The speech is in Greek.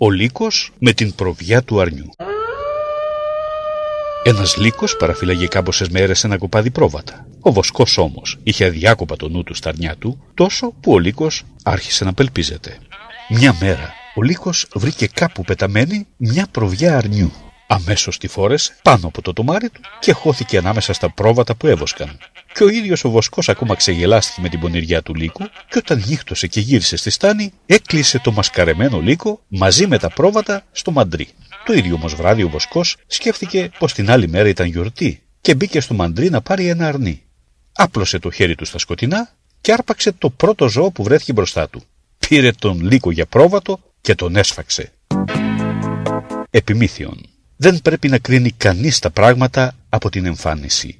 Ο λύκος με την προβιά του αρνιού. Ένας λύκος παραφύλαγε κάμποσες μέρες ένα κοπάδι πρόβατα. Ο βοσκός όμως είχε αδιάκοπα το νου του στα αρνιά του, τόσο που ο λύκος άρχισε να πελπίζεται. Μια μέρα ο Λύκος βρήκε κάπου πεταμένη μια προβιά αρνιού. Αμέσως τη φόρεσε πάνω από το τομάρι του και χώθηκε ανάμεσα στα πρόβατα που έβοσκαν. Και ο ίδιος ο βοσκός ακόμα ξεγελάστηκε με την πονηριά του λύκου και όταν νύχτωσε και γύρισε στη στάνη έκλεισε το μασκαρεμένο λύκο μαζί με τα πρόβατα στο μαντρί. Το ίδιο όμως βράδυ ο βοσκός σκέφτηκε πως την άλλη μέρα ήταν γιορτή και μπήκε στο μαντρί να πάρει ένα αρνί. Άπλωσε το χέρι του στα σκοτεινά και άρπαξε το πρώτο ζώο που βρέθηκε μπροστά του. Πήρε τον λύκο για πρόβατο και τον έσφαξε. Επιμήθειον δεν πρέπει να κρίνει κανείς τα πράγματα από την εμφάνιση.